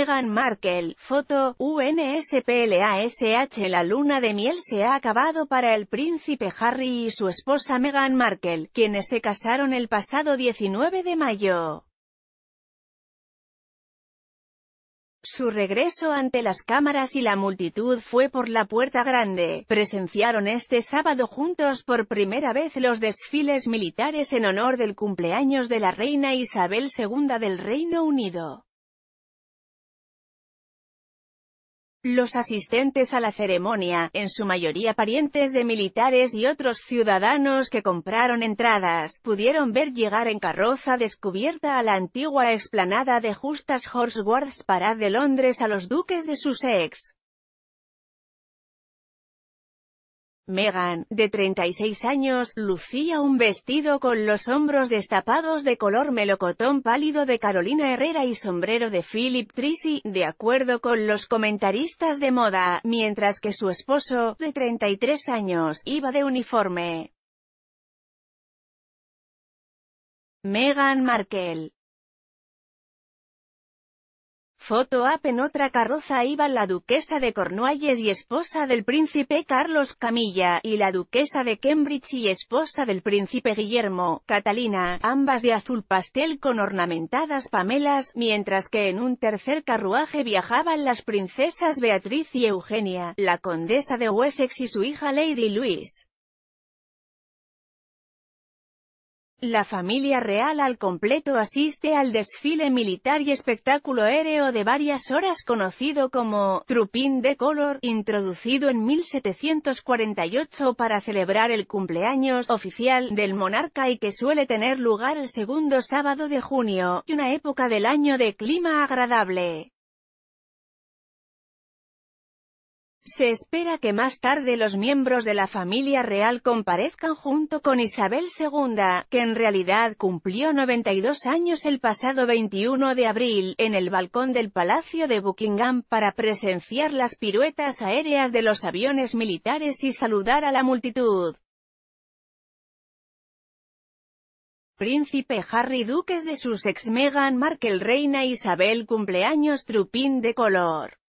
Meghan Markle, foto, UNSPLASH La luna de miel se ha acabado para el príncipe Harry y su esposa Meghan Markle, quienes se casaron el pasado 19 de mayo. Su regreso ante las cámaras y la multitud fue por la Puerta Grande. Presenciaron este sábado juntos por primera vez los desfiles militares en honor del cumpleaños de la reina Isabel II del Reino Unido. Los asistentes a la ceremonia, en su mayoría parientes de militares y otros ciudadanos que compraron entradas, pudieron ver llegar en carroza descubierta a la antigua explanada de Justas Horse Guards Parade de Londres a los duques de Sussex. Megan, de 36 años, lucía un vestido con los hombros destapados de color melocotón pálido de Carolina Herrera y sombrero de Philip Trisi, de acuerdo con los comentaristas de moda, mientras que su esposo, de 33 años, iba de uniforme. Meghan Markle Foto up en otra carroza iban la duquesa de Cornualles y esposa del príncipe Carlos Camilla, y la duquesa de Cambridge y esposa del príncipe Guillermo, Catalina, ambas de azul pastel con ornamentadas pamelas, mientras que en un tercer carruaje viajaban las princesas Beatriz y Eugenia, la condesa de Wessex y su hija Lady Louise. La familia real al completo asiste al desfile militar y espectáculo aéreo de varias horas conocido como Trupín de Color, introducido en 1748 para celebrar el cumpleaños oficial del monarca y que suele tener lugar el segundo sábado de junio, una época del año de clima agradable. Se espera que más tarde los miembros de la familia real comparezcan junto con Isabel II, que en realidad cumplió 92 años el pasado 21 de abril, en el balcón del Palacio de Buckingham para presenciar las piruetas aéreas de los aviones militares y saludar a la multitud. Príncipe Harry Duques de Sussex Meghan Markle Reina Isabel Cumpleaños Trupín de color